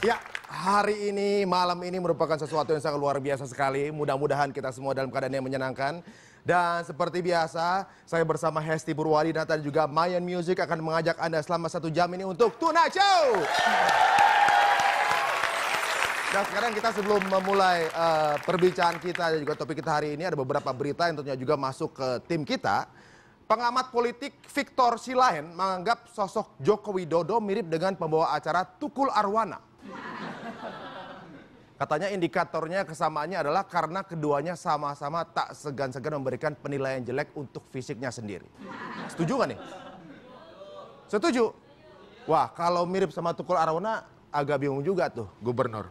Ya, hari ini, malam ini merupakan sesuatu yang sangat luar biasa sekali. Mudah-mudahan kita semua dalam keadaan yang menyenangkan. Dan seperti biasa, saya bersama Hesti Purwadi dan juga Mayan Music akan mengajak Anda selama satu jam ini untuk Tuna Show. Nah sekarang kita sebelum memulai uh, perbincangan kita dan juga topik kita hari ini ada beberapa berita yang tentunya juga masuk ke tim kita. Pengamat politik Victor Silahen menganggap sosok Joko Widodo mirip dengan pembawa acara Tukul Arwana. Katanya indikatornya kesamaannya adalah karena keduanya sama-sama tak segan-segan memberikan penilaian jelek untuk fisiknya sendiri. Setuju nggak nih? Setuju. Wah, kalau mirip sama Tukul Arwana agak bingung juga tuh gubernur.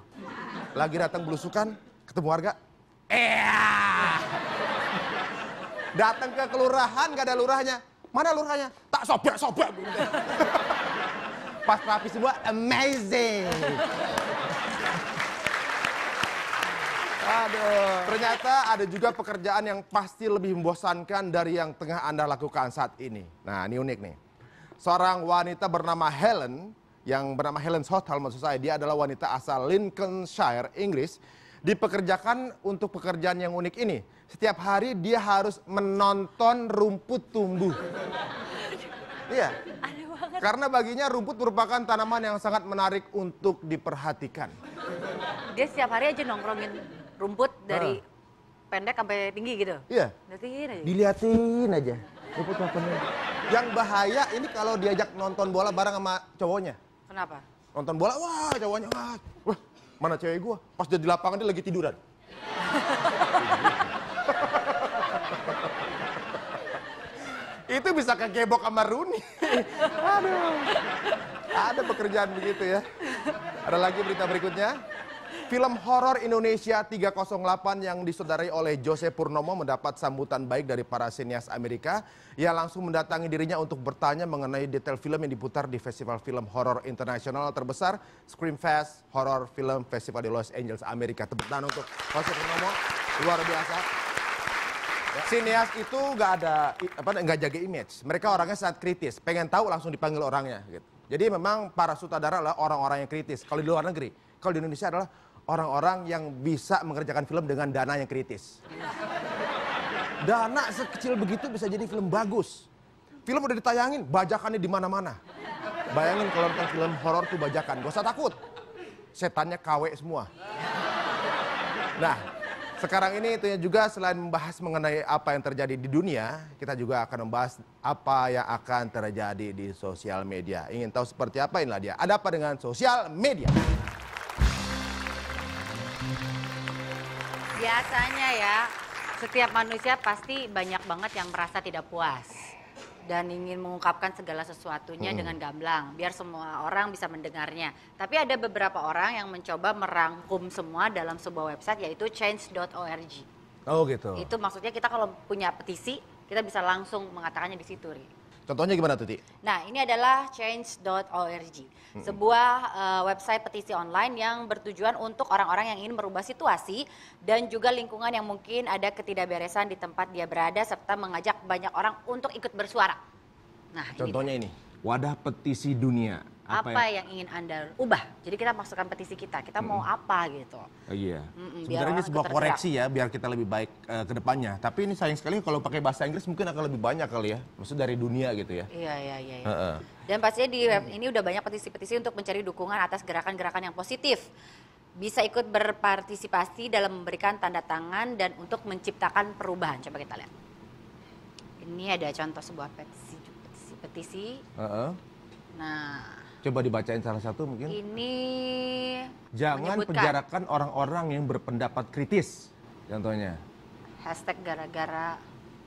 Lagi datang belusukan, ketemu warga. Eh. Datang ke kelurahan gak ada lurahnya. Mana lurahnya? Tak sobek-sobek. Pas rapi semua amazing. Aduh. Ternyata ada juga pekerjaan yang pasti lebih membosankan dari yang tengah Anda lakukan saat ini. Nah, ini unik nih. Seorang wanita bernama Helen, yang bernama Helen Sothal maksud saya, dia adalah wanita asal Lincolnshire, Inggris, dipekerjakan untuk pekerjaan yang unik ini. Setiap hari dia harus menonton rumput tumbuh. Iya. Karena baginya rumput merupakan tanaman yang sangat menarik untuk diperhatikan. Dia setiap hari aja nongkrongin rumput dari nah. pendek sampai tinggi gitu? Iya. Diliatin aja. Diliatin aja. Rumput apanya. Yang bahaya ini kalau diajak nonton bola bareng sama cowoknya. Kenapa? Nonton bola, wah cowoknya, wah, wah mana cewek gua? Pas dia di lapangan dia lagi tiduran. itu bisa kegebok sama Runi. Aduh. Ada pekerjaan begitu ya. Ada lagi berita berikutnya. Film horor Indonesia 308 yang disudarai oleh Jose Purnomo mendapat sambutan baik dari para sinias Amerika yang langsung mendatangi dirinya untuk bertanya mengenai detail film yang diputar di Festival Film Horor Internasional terbesar Scream Fest Horror Film Festival di Los Angeles, Amerika. Tepuk tangan untuk Jose Purnomo, luar biasa. Sinias itu nggak ada apa nggak jaga image. Mereka orangnya sangat kritis. Pengen tahu langsung dipanggil orangnya. Gitu. Jadi memang para sutradara adalah orang-orang yang kritis. Kalau di luar negeri, kalau di Indonesia adalah orang-orang yang bisa mengerjakan film dengan dana yang kritis. Dana sekecil begitu bisa jadi film bagus. Film udah ditayangin, bajakannya di mana-mana. Bayangin kalau nonton film horor tuh bajakan, gak usah takut. Setannya KW semua. Nah, sekarang ini itu juga selain membahas mengenai apa yang terjadi di dunia, kita juga akan membahas apa yang akan terjadi di sosial media. Ingin tahu seperti apa inilah dia. Ada apa dengan sosial media? biasanya ya setiap manusia pasti banyak banget yang merasa tidak puas dan ingin mengungkapkan segala sesuatunya hmm. dengan gamblang biar semua orang bisa mendengarnya. Tapi ada beberapa orang yang mencoba merangkum semua dalam sebuah website yaitu change.org. Oh gitu. Itu maksudnya kita kalau punya petisi kita bisa langsung mengatakannya di situ, Ri. Contohnya gimana Tuti? Nah ini adalah change.org, hmm. sebuah uh, website petisi online yang bertujuan untuk orang-orang yang ingin merubah situasi dan juga lingkungan yang mungkin ada ketidakberesan di tempat dia berada serta mengajak banyak orang untuk ikut bersuara. Nah, contohnya ini. ini. Wadah Petisi Dunia apa, apa yang... yang ingin anda ubah jadi kita masukkan petisi kita kita mm mau apa gitu oh, iya sebenarnya ini sebuah keterjak. koreksi ya biar kita lebih baik uh, ke depannya tapi ini sayang sekali kalau pakai bahasa Inggris mungkin akan lebih banyak kali ya maksud dari dunia gitu ya iya iya iya, iya. Uh -uh. dan pastinya di web ini udah banyak petisi-petisi untuk mencari dukungan atas gerakan-gerakan yang positif bisa ikut berpartisipasi dalam memberikan tanda tangan dan untuk menciptakan perubahan coba kita lihat ini ada contoh sebuah petisi petisi, petisi. Uh -uh. nah Coba dibacain salah satu mungkin. Ini jangan penjarakan orang-orang yang berpendapat kritis. Contohnya. Hashtag gara-gara.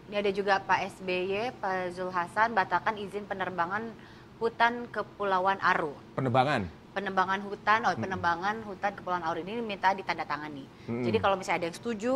Ini ada juga Pak SBY, Pak Zulhasan batalkan izin penerbangan hutan Kepulauan Aru. Penerbangan. Penerbangan hutan, oh hmm. hutan Kepulauan Aru ini minta ditandatangani. Hmm. Jadi kalau misalnya ada yang setuju,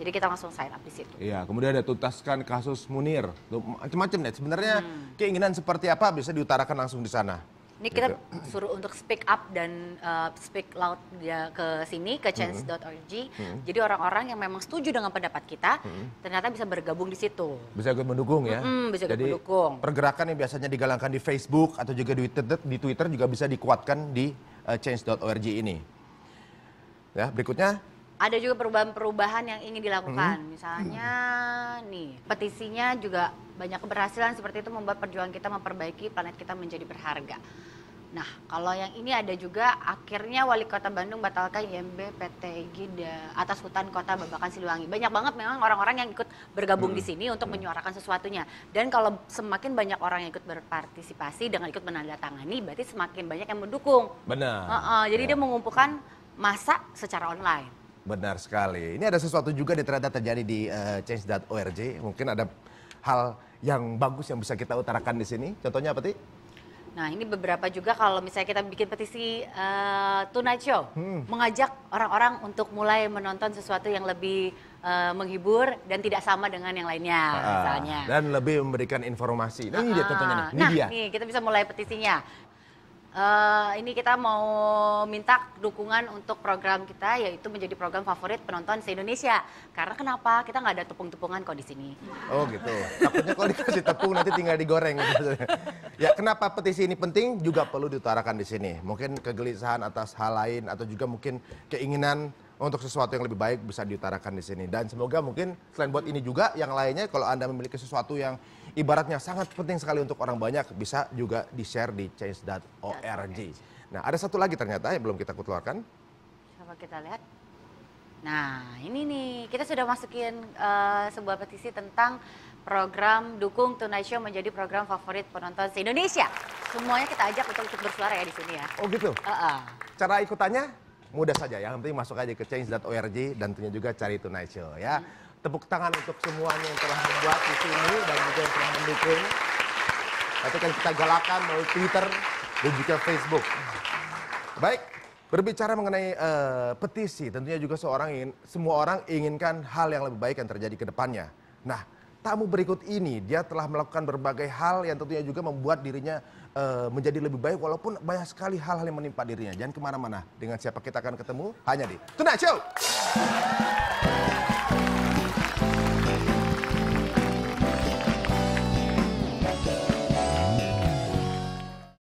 jadi kita langsung sign up di situ. Iya, kemudian ada tuntaskan kasus Munir. Macam-macam deh. Sebenarnya hmm. keinginan seperti apa bisa diutarakan langsung di sana. Ini kita gitu. suruh untuk speak up dan uh, speak loud ya, ke sini ke hmm. chance.org. Mm -hmm. Jadi orang-orang yang memang setuju dengan pendapat kita -hmm. ternyata bisa bergabung di situ. Bisa ikut mendukung ya. -hmm, bisa ikut Jadi, mendukung. Pergerakan yang biasanya digalangkan di Facebook atau juga di Twitter, di Twitter juga bisa dikuatkan di uh, change.org ini. Ya, berikutnya ada juga perubahan-perubahan yang ingin dilakukan. Hmm. Misalnya nih, petisinya juga banyak keberhasilan seperti itu membuat perjuangan kita memperbaiki planet kita menjadi berharga. Nah, kalau yang ini ada juga akhirnya wali kota Bandung batalkan IMB PT Gida atas hutan kota Babakan Siliwangi. Banyak banget memang orang-orang yang ikut bergabung hmm. di sini untuk hmm. menyuarakan sesuatunya. Dan kalau semakin banyak orang yang ikut berpartisipasi dengan ikut menandatangani, berarti semakin banyak yang mendukung. Benar. Uh -uh, jadi ya. dia mengumpulkan masa secara online. Benar sekali. Ini ada sesuatu juga yang ternyata terjadi di uh, eh, change.org. Mungkin ada hal yang bagus yang bisa kita utarakan di sini. Contohnya apa, Ti? Nah, ini beberapa juga kalau misalnya kita bikin petisi uh, Tonight Show, hmm. mengajak orang-orang untuk mulai menonton sesuatu yang lebih uh, menghibur dan tidak sama dengan yang lainnya, uh, misalnya. Dan lebih memberikan informasi. Nah, uh, ini dia ah, contohnya. nih. Ini nah, dia. nih kita bisa mulai petisinya. Uh, ini kita mau minta dukungan untuk program kita yaitu menjadi program favorit penonton se-Indonesia. Karena kenapa? Kita nggak ada tepung-tepungan kok di sini. Oh gitu. Takutnya kalau dikasih tepung nanti tinggal digoreng. Gitu. ya kenapa petisi ini penting juga perlu diutarakan di sini. Mungkin kegelisahan atas hal lain atau juga mungkin keinginan untuk sesuatu yang lebih baik bisa diutarakan di sini. Dan semoga mungkin selain buat ini juga yang lainnya kalau Anda memiliki sesuatu yang ibaratnya sangat penting sekali untuk orang banyak bisa juga di-share di change.org. Nah, ada satu lagi ternyata yang belum kita keluarkan. Coba kita lihat. Nah, ini nih kita sudah masukin uh, sebuah petisi tentang program dukung Tonight Show menjadi program favorit penonton se Indonesia. Semuanya kita ajak untuk bersuara ya di sini ya. Oh gitu. Uh -uh. Cara ikutannya mudah saja ya. Yang masuk aja ke change.org dan tentunya juga cari tunai show ya. Tepuk tangan untuk semuanya yang telah membuat di sini dan juga yang telah mendukung. Nanti kan kita galakan melalui Twitter dan juga Facebook. Baik, berbicara mengenai uh, petisi, tentunya juga seorang ingin, semua orang inginkan hal yang lebih baik yang terjadi ke depannya. Nah, tamu berikut ini dia telah melakukan berbagai hal yang tentunya juga membuat dirinya uh, menjadi lebih baik walaupun banyak sekali hal-hal yang menimpa dirinya. Jangan kemana-mana. Dengan siapa kita akan ketemu? Hanya di Tonight Show.